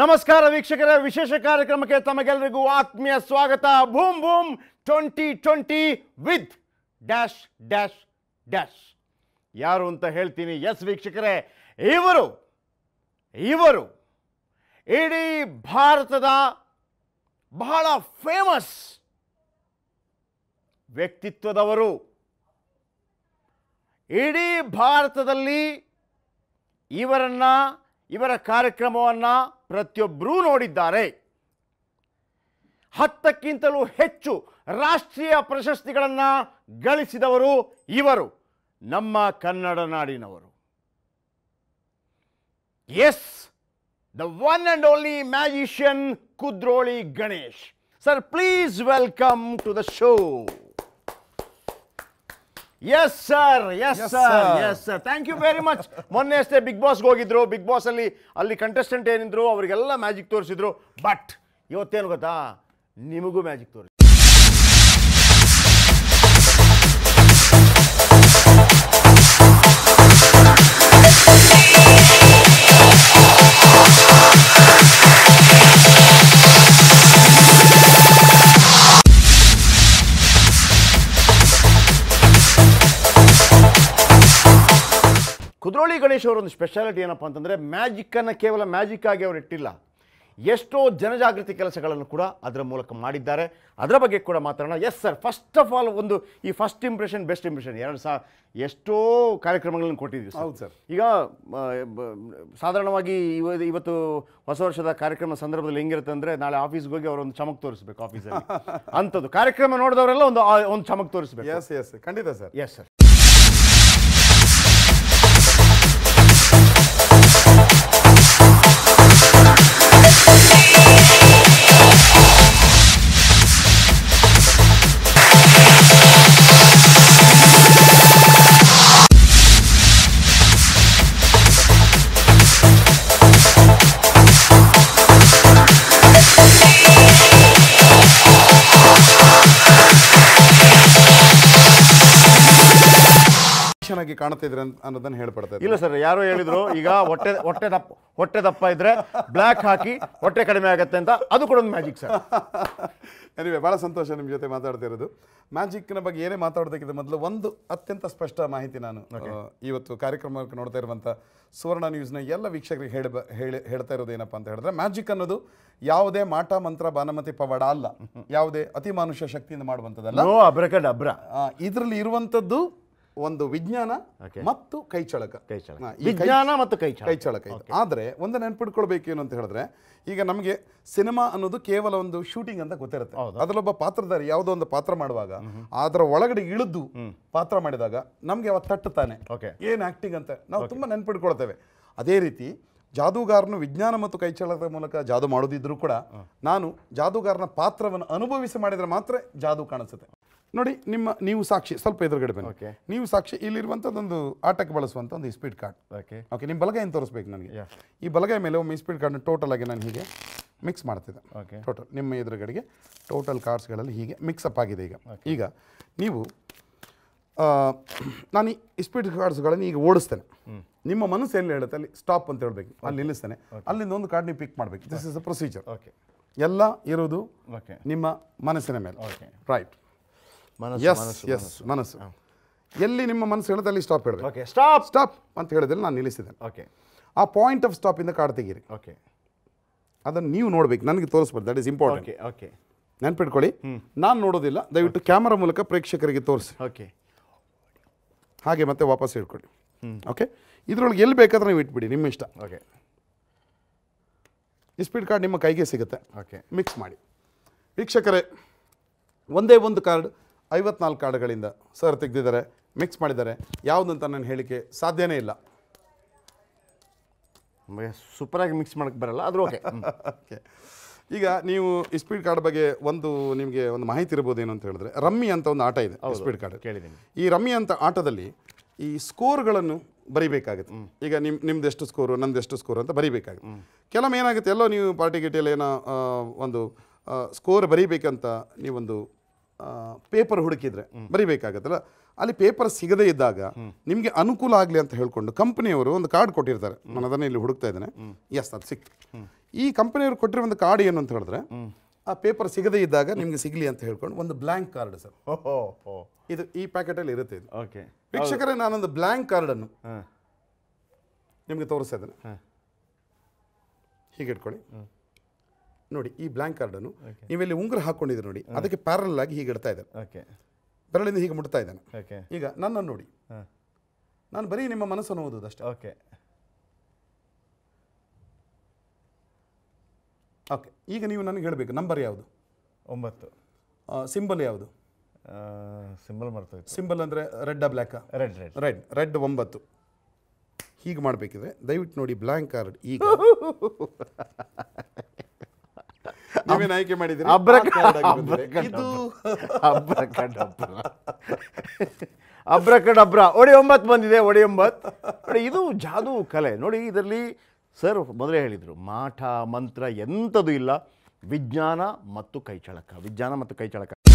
ನಮಸ್ಕಾರ ವೀಕ್ಷಕರ ವಿಶೇಷ ಕಾರ್ಯಕ್ರಮಕ್ಕೆ ತಮಗೆಲ್ಲರಿಗೂ ಆತ್ಮೀಯ ಸ್ವಾಗತ boom boom twenty twenty with dash dash dash ಯಾರು ಅಂತ ಹೇಳ್ತೀನಿ ಎಸ್ ವೀಕ್ಷಕರೇ ಇವರು ಇವರು ಇಡೀ ಭಾರತದ ಬಹಳ ಫೇಮಸ್ ವ್ಯಕ್ತಿತ್ವದವರು ಇಡೀ ಭಾರತದಲ್ಲಿ ಇವರನ್ನು ಇವರ ಕಾರ್ಯಕ್ರಮವನ್ನು ಪ್ರತಿಯೊಬ್ಬರೂ ನೋಡಿದ್ದಾರೆ ಹತ್ತಕ್ಕಿಂತಲೂ ಹೆಚ್ಚು ರಾಷ್ಟ್ರೀಯ ಪ್ರಶಸ್ತಿಗಳನ್ನು ಗಳಿಸಿದವರು ಇವರು ನಮ್ಮ ಕನ್ನಡ ನಾಡಿನವರು is the one and only magician Kudroli Ganesh sir please welcome to the show yes sir yes sir yes sir thank you very much ಮೊನ್ನೆ ಅಷ್ಟೇ ಬಿಗ್ ಬಾಸ್ಗೆ ಹೋಗಿದ್ರು ಬಿಗ್ ಬಾಸ್ ಅಲ್ಲಿ ಅಲ್ಲಿ ಕಂಟೆಸ್ಟೆಂಟ್ ಏನಿದ್ರು ಅವರಿಗೆಲ್ಲ ಮ್ಯಾಜಿಕ್ ತೋರಿಸಿದ್ರು ಬಟ್ ಇವತ್ತೇನು ಗೊತ್ತಾ ನಿಮಗೂ ಮ್ಯಾಜಿಕ್ ತೋರಿಸಿ ಮುರಳಿ ಗಣೇಶ್ ಅವರೊಂದು ಸ್ಪೆಷಾಲಿಟಿ ಏನಪ್ಪ ಅಂತಂದರೆ ಮ್ಯಾಜಿಕ್ಕನ್ನು ಕೇವಲ ಮ್ಯಾಜಿಕ್ ಆಗಿ ಅವರು ಇಟ್ಟಿಲ್ಲ ಎಷ್ಟೋ ಜನಜಾಗೃತಿ ಕೆಲಸಗಳನ್ನು ಕೂಡ ಅದರ ಮೂಲಕ ಮಾಡಿದ್ದಾರೆ ಅದರ ಬಗ್ಗೆ ಕೂಡ ಮಾತಾಡೋಣ yes sir first of all ಒಂದು ಈ ಫಸ್ಟ್ ಇಂಪ್ರೆಷನ್ ಬೆಸ್ಟ್ ಇಂಪ್ರೆಷನ್ ಎರಡು ಸಹ ಎಷ್ಟೋ ಕಾರ್ಯಕ್ರಮಗಳನ್ನು ಕೊಟ್ಟಿದ್ದೀವಿ ಹೌದು ಸರ್ ಈಗ ಸಾಧಾರಣವಾಗಿ ಇವತ್ತು ಹೊಸ ವರ್ಷದ ಕಾರ್ಯಕ್ರಮ ಸಂದರ್ಭದಲ್ಲಿ ಹೆಂಗಿರುತ್ತೆ ಅಂದರೆ ನಾಳೆ ಆಫೀಸ್ಗೆ ಹೋಗಿ ಒಂದು ಚಮಕ್ ತೋರಿಸ್ಬೇಕು ಆಫೀಸಲ್ಲಿ ಅಂಥದ್ದು ಕಾರ್ಯಕ್ರಮ ನೋಡಿದವರೆಲ್ಲ ಒಂದು ಒಂದು ಚಮಕ್ ತೋರಿಸ್ಬೇಕು ಎಸ್ ಎಸ್ ಖಂಡಿತ sir yes sir Thank you. ಆಗಿ ಇದ್ರೆ ಅನ್ನೋದನ್ನ ಹೇಳ್ಪಡ್ತಾ ಇಲ್ಲ ಸರ್ ಯಾರು ಹೇಳಿದ್ರು ಈಗ ಹೊಟ್ಟೆ ಹೊಟ್ಟೆ ದಪ್ಪ ಹೊಟ್ಟೆ ದಪ್ಪ ಇದ್ರೆ ಬ್ಲಾಕ್ ಹಾಕಿ ಹೊಟ್ಟೆ ಕಡಿಮೆ ಆಗುತ್ತೆ ಅಂತ ಅದು ಕೂಡ ಒಂದು ಮ್ಯಾಜಿಕ್ ಸರ್ ಎನಿವೆ ಭಾಳ ಸಂತೋಷ ನಿಮ್ಮ ಜೊತೆ ಮಾತಾಡ್ತಾ ಇರೋದು ಮ್ಯಾಜಿಕ್ನ ಬಗ್ಗೆ ಏನೇ ಮಾತಾಡೋದಕ್ಕಿಂತ ಮೊದಲು ಒಂದು ಅತ್ಯಂತ ಸ್ಪಷ್ಟ ಮಾಹಿತಿ ನಾನು ಇವತ್ತು ಕಾರ್ಯಕ್ರಮಕ್ಕೆ ನೋಡ್ತಾ ಇರುವಂಥ ಸುವರ್ಣ ನ್ಯೂಸ್ನ ಎಲ್ಲ ವೀಕ್ಷಕರಿಗೆ ಹೇಳಿ ಹೇಳಿ ಹೇಳ್ತಾ ಇರೋದು ಏನಪ್ಪ ಅಂತ ಹೇಳಿದ್ರೆ ಮ್ಯಾಜಿಕ್ ಅನ್ನೋದು ಯಾವುದೇ ಮಾಟ ಮಂತ್ರ ಬಾನಮತಿ ಪವಾಡ ಅಲ್ಲ ಯಾವುದೇ ಅತಿ ಮಾನುಷ್ಯ ಶಕ್ತಿಯಿಂದ ಮಾಡುವಂಥದ್ದಲ್ಲ ಅಬ್ರ ಇದರಲ್ಲಿ ಇರುವಂಥದ್ದು ಒಂದು ವಿಜ್ಞಾನ ಮತ್ತು ಕೈಚಳಕ ವಿಜ್ಞಾನ ಮತ್ತು ಕೈಚಳಕ ಆದ್ರೆ ಆದರೆ ಒಂದು ಏನು ಅಂತ ಹೇಳಿದ್ರೆ ಈಗ ನಮಗೆ ಸಿನಿಮಾ ಅನ್ನೋದು ಕೇವಲ ಒಂದು ಶೂಟಿಂಗ್ ಅಂತ ಗೊತ್ತಿರುತ್ತೆ ಅದರಲ್ಲೊಬ್ಬ ಪಾತ್ರಧಾರಿ ಯಾವುದೋ ಒಂದು ಪಾತ್ರ ಮಾಡುವಾಗ ಅದರ ಒಳಗಡೆ ಇಳಿದು ಪಾತ್ರ ಮಾಡಿದಾಗ ನಮ್ಗೆ ಅವ ತಟ್ಟುತ್ತಾನೆ ಏನು ಆಕ್ಟಿಂಗ್ ಅಂತ ನಾವು ತುಂಬಾ ನೆನ್ಪಿಟ್ಕೊಳ್ತೇವೆ ಅದೇ ರೀತಿ ಜಾದೂಗಾರನು ವಿಜ್ಞಾನ ಮತ್ತು ಕೈಚಳಕದ ಮೂಲಕ ಜಾದು ಮಾಡೋದಿದ್ರೂ ಕೂಡ ನಾನು ಜಾದೂಗಾರನ ಪಾತ್ರವನ್ನು ಅನುಭವಿಸಿ ಮಾಡಿದರೆ ಮಾತ್ರ ಜಾದು ಕಾಣಿಸುತ್ತೆ ನೋಡಿ ನಿಮ್ಮ ನೀವು ಸಾಕ್ಷಿ ಸ್ವಲ್ಪ ಎದುರುಗಡೆ ಬನ್ನಿ ನೀವು ಸಾಕ್ಷಿ ಇಲ್ಲಿರುವಂಥದ್ದೊಂದು ಆಟಕ್ಕೆ ಬಳಸುವಂಥ ಒಂದು ಸ್ಪೀಡ್ ಕಾರ್ಡ್ ಓಕೆ ಓಕೆ ನಿಮ್ಮ ಬಲಗೈ ತೋರಿಸ್ಬೇಕು ನನಗೆ ಈ ಬಲಗೈ ಮೇಲೆ ಒಮ್ಮೆ ಸ್ಪೀಡ್ ಕಾರ್ಡ್ ಟೋಟಲ್ ಆಗಿ ನಾನು ಹೀಗೆ ಮಿಕ್ಸ್ ಮಾಡ್ತಿದ್ದೆ ಓಕೆ ಟೋಟಲ್ ನಿಮ್ಮ ಎದುರುಗಡೆಗೆ ಟೋಟಲ್ ಕಾರ್ಡ್ಸ್ಗಳಲ್ಲಿ ಹೀಗೆ ಮಿಕ್ಸಪ್ ಆಗಿದೆ ಈಗ ಈಗ ನೀವು ನಾನು ಈ ಸ್ಪೀಡ್ ಕಾರ್ಡ್ಸ್ಗಳನ್ನು ಈಗ ಓಡಿಸ್ತೇನೆ ನಿಮ್ಮ ಮನಸ್ಸು ಎಲ್ಲಿ ಹೇಳುತ್ತೆ ಅಲ್ಲಿ ಸ್ಟಾಪ್ ಅಂತ ಹೇಳಬೇಕು ಅಲ್ಲಿ ನಿಲ್ಲಿಸ್ತೇನೆ ಅಲ್ಲಿಂದ ಒಂದು ಕಾರ್ಡ್ ನೀವು ಪಿಕ್ ಮಾಡಬೇಕು this is a procedure okay ಎಲ್ಲ ಇರೋದು ಓಕೆ ನಿಮ್ಮ ಮನಸ್ಸಿನ ಮೇಲೆ ಓಕೆ ರೈಟ್ ಮನಸ್ಸು ಎಲ್ಲಿ ನಿಮ್ಮ ಮನಸ್ಸು ಹೇಳಿದ್ರೆ ಅಲ್ಲಿ ಸ್ಟಾಪ್ ಹೇಳಬೇಕು ಓಕೆ ಸ್ಟಾಪ್ ಸ್ಟಾಪ್ ಅಂತ ಹೇಳಿದ್ರೆ ನಾನು ನಿಲ್ಲಿಸಿದ್ದೇನೆ ಓಕೆ ಆ ಪಾಯಿಂಟ್ ಆಫ್ ಸ್ಟಾಪಿಂದ ಕಾರ್ಡ್ ತೆಗೀರಿ ಓಕೆ ಅದನ್ನು ನೀವು ನೋಡ್ಬೇಕು ನನಗೆ ತೋರಿಸ್ಬಾರ್ದು that is important okay okay ನೆನ್ಪಿಟ್ಕೊಳ್ಳಿ ನಾನು ನೋಡೋದಿಲ್ಲ ದಯವಿಟ್ಟು ಕ್ಯಾಮರಾ ಮೂಲಕ ಪ್ರೇಕ್ಷಕರಿಗೆ ತೋರಿಸಿ ಓಕೆ ಹಾಗೆ ಮತ್ತೆ ವಾಪಸ್ ಇಟ್ಕೊಳ್ಳಿ ಓಕೆ ಇದರೊಳಗೆ ಎಲ್ಲಿ ಬೇಕಾದ್ರೆ ನೀವು ಇಟ್ಬಿಡಿ ನಿಮ್ಮ ಇಷ್ಟ ಓಕೆ ಈ ಸ್ಪೀಡ್ ಕಾರ್ಡ್ ನಿಮ್ಮ ಕೈಗೆ ಸಿಗುತ್ತೆ ಓಕೆ ಮಿಕ್ಸ್ ಮಾಡಿ ವೀಕ್ಷಕರೇ ಒಂದೇ ಒಂದು ಕಾರ್ಡ್ ಐವತ್ನಾಲ್ಕು ಕಾರ್ಡ್ಗಳಿಂದ ಸರ್ ತೆಗೆದಿದ್ದಾರೆ ಮಿಕ್ಸ್ ಮಾಡಿದ್ದಾರೆ ಯಾವುದಂತ ನಾನು ಹೇಳಿಕೆ ಸಾಧ್ಯನೇ ಇಲ್ಲ ಸೂಪರಾಗಿ ಮಿಕ್ಸ್ ಮಾಡಕ್ಕೆ ಬರಲ್ಲ ಆದರೂ ಓಕೆ ಓಕೆ ಈಗ ನೀವು ಸ್ಪೀಡ್ ಕಾರ್ಡ್ ಬಗ್ಗೆ ಒಂದು ನಿಮಗೆ ಒಂದು ಮಾಹಿತಿ ಇರ್ಬೋದು ಏನು ಅಂತ ಹೇಳಿದ್ರೆ ರಮ್ಮಿ ಅಂತ ಒಂದು ಆಟ ಇದೆ ಸ್ಪೀಡ್ ಕಾರ್ಡ್ ಕೇಳಿದ್ದೀನಿ ಈ ರಮ್ಮಿ ಅಂತ ಆಟದಲ್ಲಿ ಈ ಸ್ಕೋರ್ಗಳನ್ನು ಬರಿಬೇಕಾಗುತ್ತೆ ಈಗ ನಿಮ್ಮ ನಿಮ್ದು ಎಷ್ಟು ಸ್ಕೋರು ನಂದು ಎಷ್ಟು ಸ್ಕೋರು ಅಂತ ಬರಿಬೇಕಾಗುತ್ತೆ ಕೆಲವೊಮ್ಮೆ ಏನಾಗುತ್ತೆ ಎಲ್ಲೋ ನೀವು ಪಾರ್ಟಿ ಗಿಟಿಯಲ್ಲಿ ಏನೋ ಒಂದು ಸ್ಕೋರ್ ಬರೀಬೇಕಂತ ನೀವೊಂದು ಪೇಪರ್ ಹುಡುಕಿದ್ರೆ ಬರಿಬೇಕಾಗತ್ತಲ್ಲ ಅಲ್ಲಿ ಪೇಪರ್ ಸಿಗದೇ ಇದ್ದಾಗ ನಿಮಗೆ ಅನುಕೂಲ ಆಗಲಿ ಅಂತ ಹೇಳ್ಕೊಂಡು ಕಂಪನಿಯವರು ಒಂದು ಕಾರ್ಡ್ ಕೊಟ್ಟಿರ್ತಾರೆ ನಾನು ಅದನ್ನು ಇಲ್ಲಿ ಹುಡುಕ್ತಾ ಇದ್ದೇನೆ ಎಸ್ ಅದು ಸಿಕ್ತು ಈ ಕಂಪನಿಯವರು ಕೊಟ್ಟಿರೋ ಒಂದು ಕಾರ್ಡ್ ಏನು ಅಂತ ಹೇಳಿದ್ರೆ ಆ ಪೇಪರ್ ಸಿಗದೇ ಇದ್ದಾಗ ನಿಮ್ಗೆ ಸಿಗಲಿ ಅಂತ ಹೇಳ್ಕೊಂಡು ಒಂದು ಬ್ಲಾಂಕ್ ಕಾರ್ಡ್ ಸರ್ ಇದು ಈ ಪ್ಯಾಕೆಟ್ ಅಲ್ಲಿ ಇರುತ್ತೆ ಇದು ಓಕೆ ವೀಕ್ಷಕರೇ ನಾನೊಂದು ಬ್ಲ್ಯಾಂಕ್ ಕಾರ್ಡನ್ನು ನಿಮಗೆ ತೋರಿಸ್ತಾ ಇದ್ದೇನೆ ಹೀಗೆ ಇಟ್ಕೊಳ್ಳಿ ನೋಡಿ ಈ ಬ್ಲಾಂಕ್ ಬ್ಲ್ಯಾಂಕ್ ಕಾರ್ಡನ್ನು ನೀವಿಲ್ಲಿ ಉಂಗುರ ಹಾಕೊಂಡಿದ್ರು ನೋಡಿ ಅದಕ್ಕೆ ಪ್ಯಾರಲ್ ಆಗಿ ಹೀಗೆ ಇಡ್ತಾ ಇದ್ದಾನೆ ಬೆರಳಿಂದ ಹೀಗೆ ಮುಟ್ತಾ ಇದ್ದಾನೆ ಈಗ ನನ್ನನ್ನು ನೋಡಿ ನಾನು ಬರೀ ನಿಮ್ಮ ಮನಸ್ಸನ್ನು ಓದೋದು ಅಷ್ಟೇ ಓಕೆ ಓಕೆ ಈಗ ನೀವು ನನಗೆ ಹೇಳಬೇಕು ನಂಬರ್ ಯಾವುದು ಒಂಬತ್ತು ಸಿಂಬಲ್ ಯಾವುದು ಸಿಂಬಲ್ ಮಾಡ್ತಾ ಸಿಂಬಲ್ ಅಂದರೆ ರೆಡ್ ಬ್ಲ್ಯಾಕಾ ರೆಡ್ ರೆಡ್ ರೆಡ್ ರೆಡ್ ಒಂಬತ್ತು ಹೀಗೆ ಮಾಡಬೇಕಿದ್ರೆ ದಯವಿಟ್ಟು ನೋಡಿ ಬ್ಲ್ಯಾಂಕ್ ಕಾರ್ಡ್ ಈಗ ನೀವೇನು ಆಯ್ಕೆ ಮಾಡಿದ್ದೀರಿ ಇದು ಅಬ್ರಕಡಬ್ರ ಒಡಿ ಒಂಬತ್ ಬಂದಿದೆ ಒಡಿ ಒಂಬತ್ ನೋಡಿ ಇದು ಜಾದು ಕಲೆ ನೋಡಿ ಇದರಲ್ಲಿ ಸರ್ ಮೊದಲೇ ಹೇಳಿದ್ರು ಮಾಠ ಮಂತ್ರ ಎಂಥದ್ದು ಇಲ್ಲ ವಿಜ್ಞಾನ ಮತ್ತು ಕೈಚಳಕ ವಿಜ್ಞಾನ ಮತ್ತು ಕೈಚಳಕ